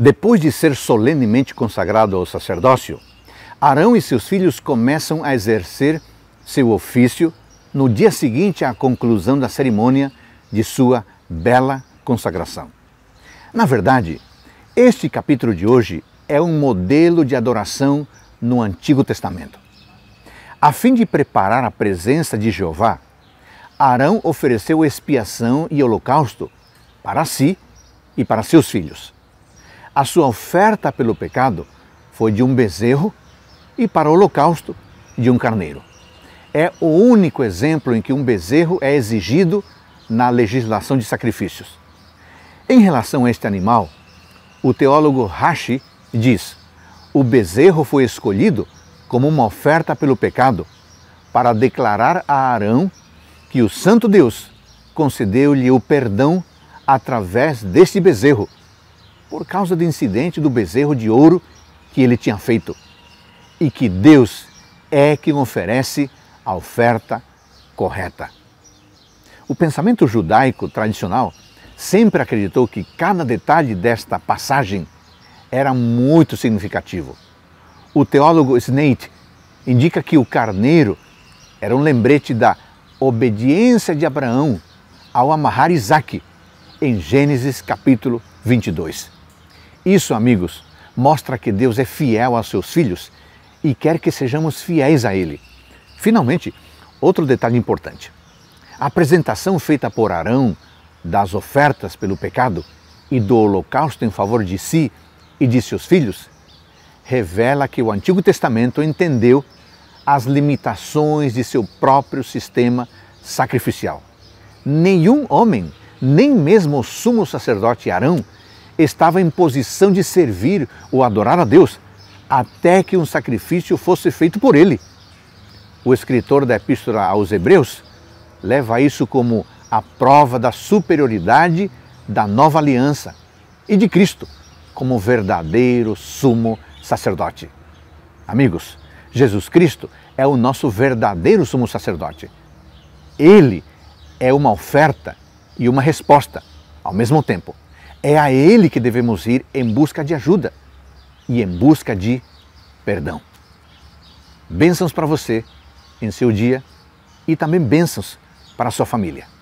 Depois de ser solenemente consagrado ao sacerdócio, Arão e seus filhos começam a exercer seu ofício no dia seguinte à conclusão da cerimônia de sua bela consagração. Na verdade, este capítulo de hoje é um modelo de adoração no Antigo Testamento. A fim de preparar a presença de Jeová, Arão ofereceu expiação e holocausto para si e para seus filhos. A sua oferta pelo pecado foi de um bezerro e para o holocausto de um carneiro. É o único exemplo em que um bezerro é exigido na legislação de sacrifícios. Em relação a este animal, o teólogo Rashi diz: o bezerro foi escolhido como uma oferta pelo pecado, para declarar a Arão que o Santo Deus concedeu-lhe o perdão através deste bezerro por causa do incidente do bezerro de ouro que ele tinha feito. E que Deus é que oferece a oferta correta. O pensamento judaico tradicional sempre acreditou que cada detalhe desta passagem era muito significativo. O teólogo Snaith indica que o carneiro era um lembrete da obediência de Abraão ao amarrar Isaac em Gênesis capítulo 22. Isso, amigos, mostra que Deus é fiel aos seus filhos e quer que sejamos fiéis a Ele. Finalmente, outro detalhe importante: a apresentação feita por Arão das ofertas pelo pecado e do holocausto em favor de si e de seus filhos revela que o Antigo Testamento entendeu as limitações de seu próprio sistema sacrificial. Nenhum homem, nem mesmo o sumo sacerdote Arão, estava em posição de servir ou adorar a Deus, até que um sacrifício fosse feito por ele. O escritor da Epístola aos Hebreus leva isso como a prova da superioridade da nova aliança e de Cristo como verdadeiro sumo sacerdote. Amigos, Jesus Cristo é o nosso verdadeiro sumo sacerdote. Ele é uma oferta e uma resposta ao mesmo tempo. É a Ele que devemos ir em busca de ajuda e em busca de perdão. Bênçãos para você em seu dia e também bênçãos para a sua família.